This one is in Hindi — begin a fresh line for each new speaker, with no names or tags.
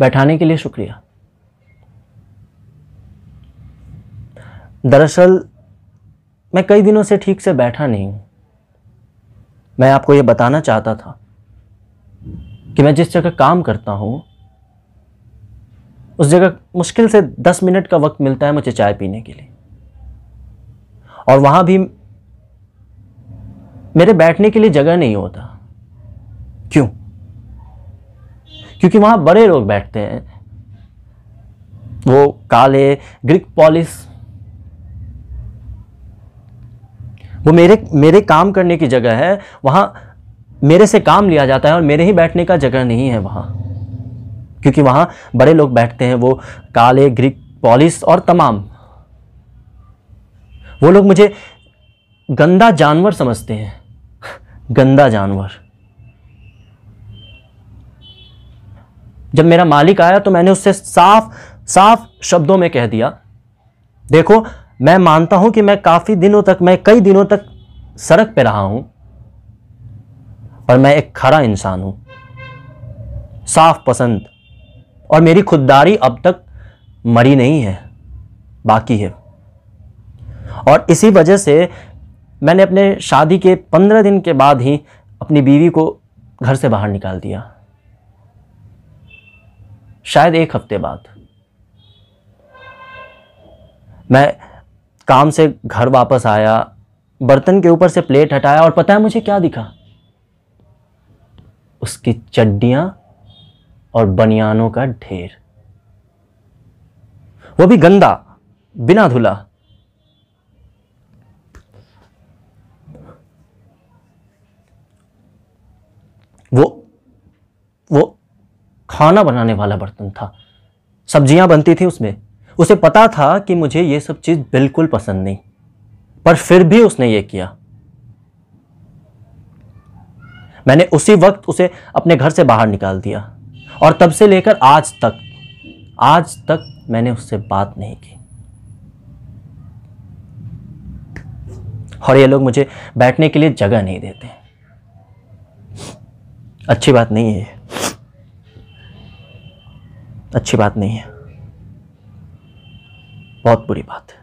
बैठाने के लिए शुक्रिया दरअसल मैं कई दिनों से ठीक से बैठा नहीं हूं मैं आपको यह बताना चाहता था कि मैं जिस जगह काम करता हूँ उस जगह मुश्किल से दस मिनट का वक्त मिलता है मुझे चाय पीने के लिए और वहाँ भी मेरे बैठने के लिए जगह नहीं होता क्यों क्योंकि वहाँ बड़े लोग बैठते हैं वो काले ग्रीक पॉलिस वो मेरे मेरे काम करने की जगह है वहाँ मेरे से काम लिया जाता है और मेरे ही बैठने का जगह नहीं है वहाँ क्योंकि वहाँ बड़े लोग बैठते हैं वो काले ग्रीक पॉलिस और तमाम वो लोग मुझे गंदा जानवर समझते हैं गंदा जानवर जब मेरा मालिक आया तो मैंने उससे साफ साफ शब्दों में कह दिया देखो मैं मानता हूं कि मैं काफ़ी दिनों तक मैं कई दिनों तक सड़क पर रहा हूं पर मैं एक खरा इंसान हूं साफ पसंद और मेरी खुददारी अब तक मरी नहीं है बाकी है और इसी वजह से मैंने अपने शादी के पंद्रह दिन के बाद ही अपनी बीवी को घर से बाहर निकाल दिया शायद एक हफ्ते बाद मैं काम से घर वापस आया बर्तन के ऊपर से प्लेट हटाया और पता है मुझे क्या दिखा उसकी चड्डियां और बनियानों का ढेर वो भी गंदा बिना धुला खाना बनाने वाला बर्तन था सब्जियां बनती थी उसमें उसे पता था कि मुझे ये सब चीज़ बिल्कुल पसंद नहीं पर फिर भी उसने ये किया मैंने उसी वक्त उसे अपने घर से बाहर निकाल दिया और तब से लेकर आज तक आज तक मैंने उससे बात नहीं की और ये लोग मुझे बैठने के लिए जगह नहीं देते अच्छी बात नहीं है अच्छी बात नहीं है बहुत बुरी बात है